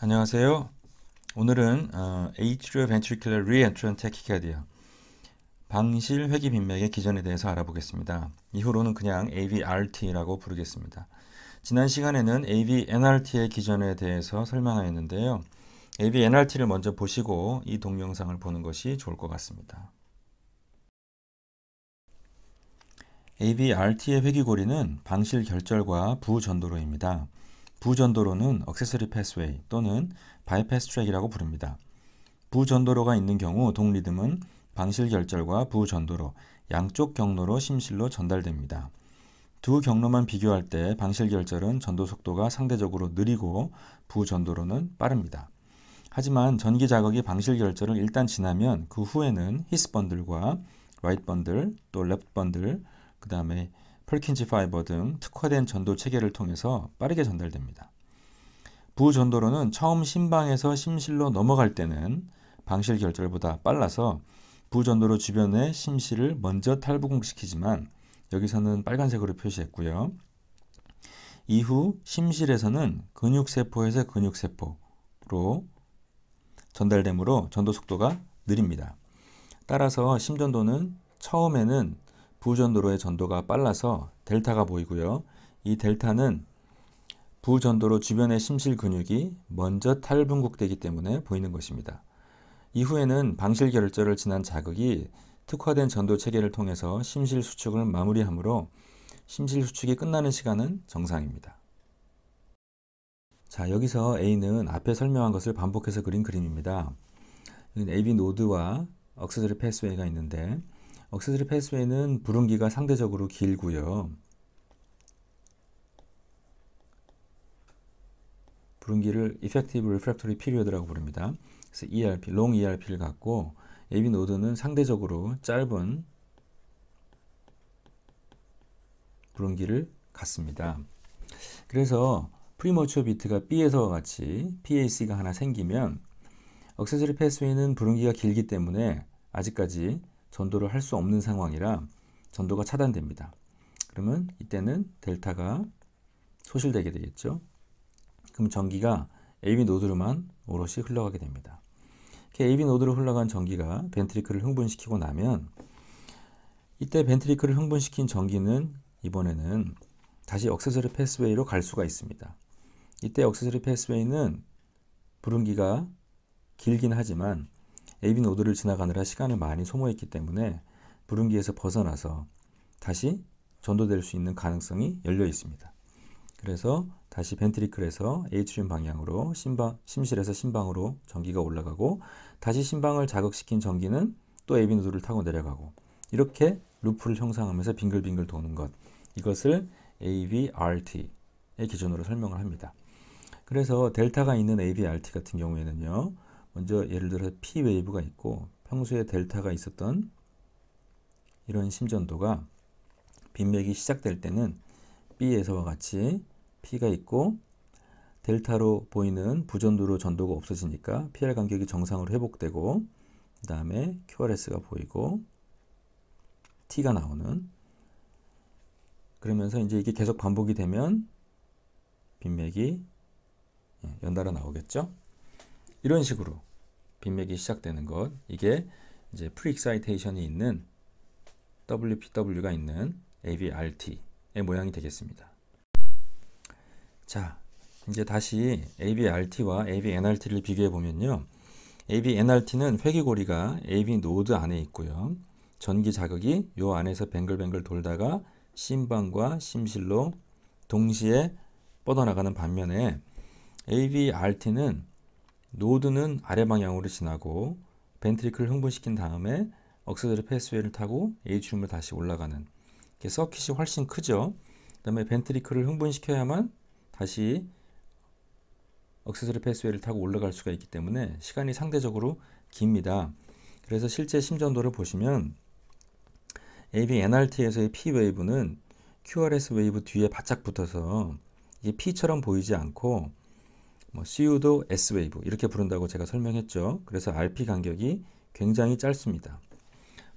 안녕하세요. 오늘은 어, a t Ventricular Reentrant Tachycardia 방실 회기 빈맥의 기전에 대해서 알아보겠습니다. 이후로는 그냥 AVRT라고 부르겠습니다. 지난 시간에는 AVNRT의 기전에 대해서 설명하였는데요. AVNRT를 먼저 보시고 이 동영상을 보는 것이 좋을 것 같습니다. AVRT의 회귀고리는 방실 결절과 부전도로입니다. 부전도로는 액세서리 패스웨이 또는 바이패스 트랙이라고 부릅니다. 부전도로가 있는 경우 동리듬은 방실결절과 부전도로 양쪽 경로로 심실로 전달됩니다. 두 경로만 비교할 때 방실결절은 전도 속도가 상대적으로 느리고 부전도로는 빠릅니다. 하지만 전기 자극이 방실결절을 일단 지나면 그 후에는 히스 번들과 라이트 번들 또 랩트 번들 그 다음에 펄킨지 파이버 등 특화된 전도 체계를 통해서 빠르게 전달됩니다. 부전도로는 처음 심방에서 심실로 넘어갈 때는 방실 결절보다 빨라서 부전도로 주변의 심실을 먼저 탈부공시키지만 여기서는 빨간색으로 표시했고요. 이후 심실에서는 근육세포에서 근육세포로 전달되므로 전도 속도가 느립니다. 따라서 심전도는 처음에는 부전도로의 전도가 빨라서 델타가 보이고요. 이 델타는 부전도로 주변의 심실 근육이 먼저 탈분국되기 때문에 보이는 것입니다. 이후에는 방실결절을 지난 자극이 특화된 전도 체계를 통해서 심실 수축을 마무리하므로 심실 수축이 끝나는 시간은 정상입니다. 자, 여기서 A는 앞에 설명한 것을 반복해서 그린 그림입니다. AB 노드와 억스저리 패스웨이가 있는데 억세서리 패스웨이는 불음기가 상대적으로 길고요. 불음기를 Effective Refractory Period라고 부릅니다. 그래서 ERP, Long ERP를 갖고 AB 노드는 상대적으로 짧은 불음기를 갖습니다. 그래서 프리머추 비트가 B에서와 같이 PAC가 하나 생기면 억세서리 패스웨이는 불음기가 길기 때문에 아직까지 전도를 할 수 없는 상황이라 전도가 차단됩니다. 그러면 이때는 델타가 소실되게 되겠죠. 그럼 전기가 AB 노드로만 오롯이 흘러가게 됩니다. 이렇게 AB 노드로 흘러간 전기가 벤트리클을 흥분시키고 나면 이때 벤트리클을 흥분시킨 전기는 이번에는 다시 억세서리 패스웨이로 갈 수가 있습니다. 이때 억세서리 패스웨이는 부름기가 길긴 하지만 AB 노드를 지나가느라 시간을 많이 소모했기 때문에 불음기에서 벗어나서 다시 전도될 수 있는 가능성이 열려 있습니다. 그래서 다시 벤트리클에서 에이트륨 방향으로 심방, 심실에서 심방으로 전기가 올라가고 다시 심방을 자극시킨 전기는 또 AB 노드를 타고 내려가고 이렇게 루프를 형성하면서 빙글빙글 도는 것 이것을 a v r t 의 기준으로 설명을 합니다. 그래서 델타가 있는 a v r t 같은 경우에는요. 먼저 예를 들어 P 웨이브가 있고 평소에 델타가 있었던 이런 심전도가 빈맥이 시작될 때는 B에서와 같이 P가 있고 델타로 보이는 부전도로 전도가 없어지니까 PR 간격이 정상으로 회복되고 그 다음에 QRS가 보이고 T가 나오는 그러면서 이제 이게 계속 반복이 되면 빈맥이 예, 연달아 나오겠죠. 이런 식으로 빈맥이 시작되는 것 이게 이제 프리익사이테이션이 있는 WPW가 있는 ABRT의 모양이 되겠습니다. 자, 이제 다시 ABRT와 ABNRT를 비교해 보면요. ABNRT는 회귀고리가 AB 노드 안에 있고요. 전기 자극이 요 안에서 뱅글뱅글 돌다가 심방과 심실로 동시에 뻗어나가는 반면에 ABRT는 노드는 아래 방향으로 지나고 벤트리클을 흥분시킨 다음에 억세서리 패스웨이를 타고 에이 H줌을 다시 올라가는 이게 서킷이 훨씬 크죠. 그 다음에 벤트리클을 흥분시켜야만 다시 억세서리 패스웨이를 타고 올라갈 수가 있기 때문에 시간이 상대적으로 깁니다. 그래서 실제 심전도를 보시면 ABNRT에서의 P 웨이브는 QRS 웨이브 뒤에 바짝 붙어서 이게 P처럼 보이지 않고 뭐 CU도 S웨이브 이렇게 부른다고 제가 설명했죠. 그래서 RP 간격이 굉장히 짧습니다.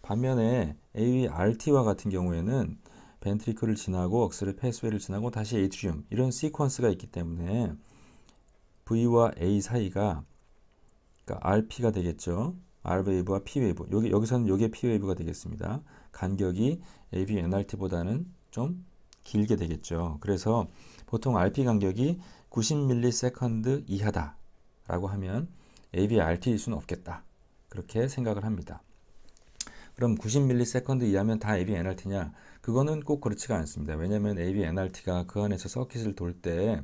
반면에 ART와 v 같은 경우에는 벤트리클을 지나고 억스레 패스웨이를 지나고 다시 에이트리움 이런 시퀀스가 있기 때문에 V와 A 사이가 그러니까 RP가 되겠죠. R 웨이브와 P 웨이브. 여기 여기서는 이게 P 웨이브가 되겠습니다. 간격이 a v n r t 보다는좀 길게 되겠죠. 그래서 보통 RP 간격이 90ms 이하다 라고 하면 a v r t 일 수는 없겠다 그렇게 생각을 합니다 그럼 90ms 이하면 다 a v n r t 냐 그거는 꼭 그렇지가 않습니다 왜냐면 a v n r t 가그 안에서 서킷을 돌 때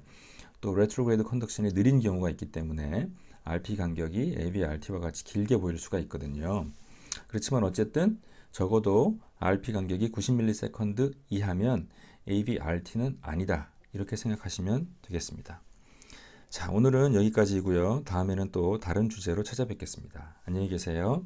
또 레트로그레이드 컨덕션이 느린 경우가 있기 때문에 RP 간격이 a v r t 와 같이 길게 보일 수가 있거든요 그렇지만 어쨌든 적어도 RP 간격이 90ms 이하면 a v r t 는 아니다 이렇게 생각하시면 되겠습니다. 자, 오늘은 여기까지이고요. 다음에는 또 다른 주제로 찾아뵙겠습니다. 안녕히 계세요.